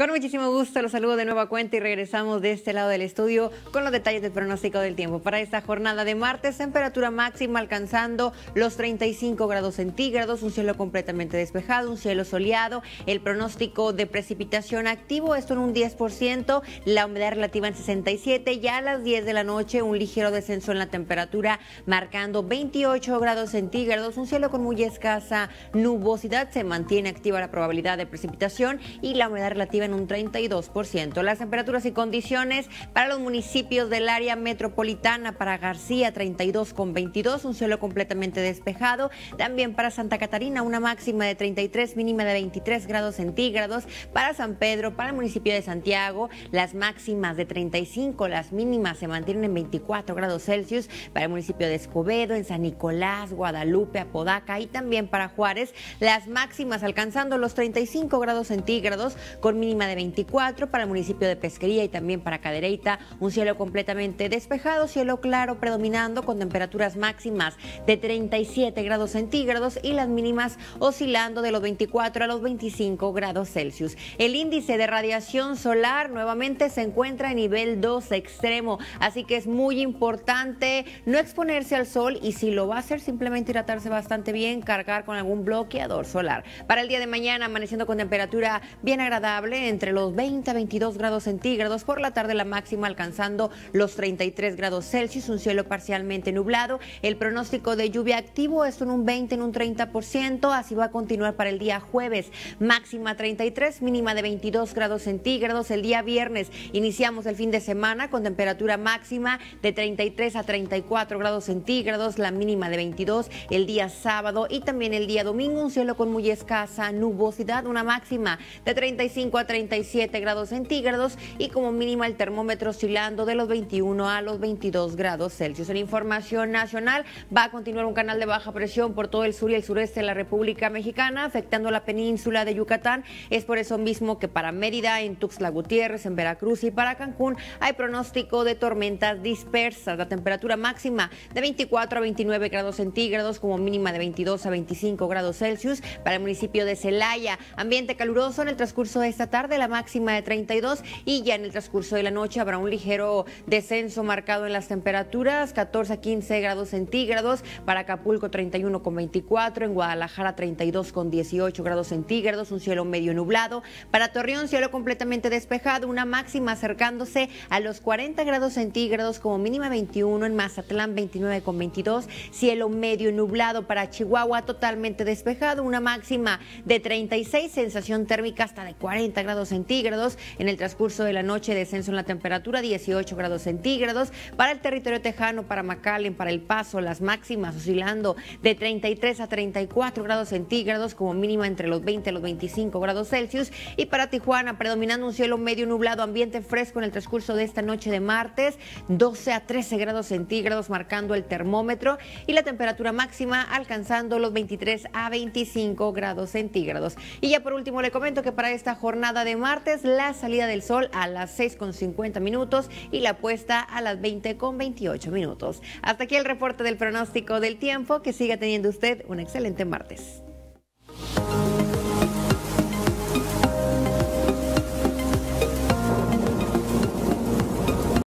Con muchísimo gusto los saludo de nueva cuenta y regresamos de este lado del estudio con los detalles del pronóstico del tiempo. Para esta jornada de martes, temperatura máxima alcanzando los 35 grados centígrados, un cielo completamente despejado, un cielo soleado, el pronóstico de precipitación activo, esto en un 10%, la humedad relativa en 67, ya a las 10 de la noche un ligero descenso en la temperatura marcando 28 grados centígrados, un cielo con muy escasa nubosidad, se mantiene activa la probabilidad de precipitación y la humedad relativa en un 32%. Las temperaturas y condiciones para los municipios del área metropolitana, para García 32 con 22, un suelo completamente despejado. También para Santa Catarina una máxima de 33, mínima de 23 grados centígrados. Para San Pedro, para el municipio de Santiago, las máximas de 35, las mínimas se mantienen en 24 grados Celsius. Para el municipio de Escobedo, en San Nicolás, Guadalupe, Apodaca y también para Juárez, las máximas alcanzando los 35 grados centígrados con mínima de 24 para el municipio de Pesquería y también para Cadereita Un cielo completamente despejado, cielo claro predominando con temperaturas máximas de 37 grados centígrados y las mínimas oscilando de los 24 a los 25 grados Celsius. El índice de radiación solar nuevamente se encuentra en nivel 2 extremo, así que es muy importante no exponerse al sol y si lo va a hacer simplemente hidratarse bastante bien, cargar con algún bloqueador solar. Para el día de mañana amaneciendo con temperatura bien agradable entre los 20 a 22 grados centígrados, por la tarde la máxima alcanzando los 33 grados Celsius, un cielo parcialmente nublado. El pronóstico de lluvia activo es en un 20 en un 30%, así va a continuar para el día jueves, máxima 33, mínima de 22 grados centígrados. El día viernes iniciamos el fin de semana con temperatura máxima de 33 a 34 grados centígrados, la mínima de 22 el día sábado y también el día domingo un cielo con muy escasa nubosidad, una máxima de 35 a 37 grados centígrados y como mínima el termómetro oscilando de los 21 a los 22 grados Celsius. En información nacional va a continuar un canal de baja presión por todo el sur y el sureste de la República Mexicana, afectando la península de Yucatán. Es por eso mismo que para Mérida, en Tuxtla Gutiérrez, en Veracruz y para Cancún hay pronóstico de tormentas dispersas. La temperatura máxima de 24 a 29 grados centígrados, como mínima de 22 a 25 grados Celsius. Para el municipio de Celaya, ambiente caluroso en el transcurso de esta tarde de la máxima de 32 y ya en el transcurso de la noche habrá un ligero descenso marcado en las temperaturas, 14 a 15 grados centígrados, para Acapulco 31 con 24, en Guadalajara 32 con 18 grados centígrados, un cielo medio nublado, para Torreón cielo completamente despejado, una máxima acercándose a los 40 grados centígrados como mínima 21, en Mazatlán 29 con 22, cielo medio nublado para Chihuahua totalmente despejado, una máxima de 36, sensación térmica hasta de 40 grados centígrados. En el transcurso de la noche, descenso en la temperatura, 18 grados centígrados. Para el territorio tejano, para McAllen, para El Paso, las máximas oscilando de 33 a 34 grados centígrados, como mínima entre los 20 y los 25 grados Celsius. Y para Tijuana, predominando un cielo medio nublado, ambiente fresco en el transcurso de esta noche de martes, 12 a 13 grados centígrados, marcando el termómetro y la temperatura máxima alcanzando los 23 a 25 grados centígrados. Y ya por último, le comento que para esta jornada de martes, la salida del sol a las 6.50 minutos y la puesta a las 20.28 minutos. Hasta aquí el reporte del pronóstico del tiempo. Que siga teniendo usted un excelente martes.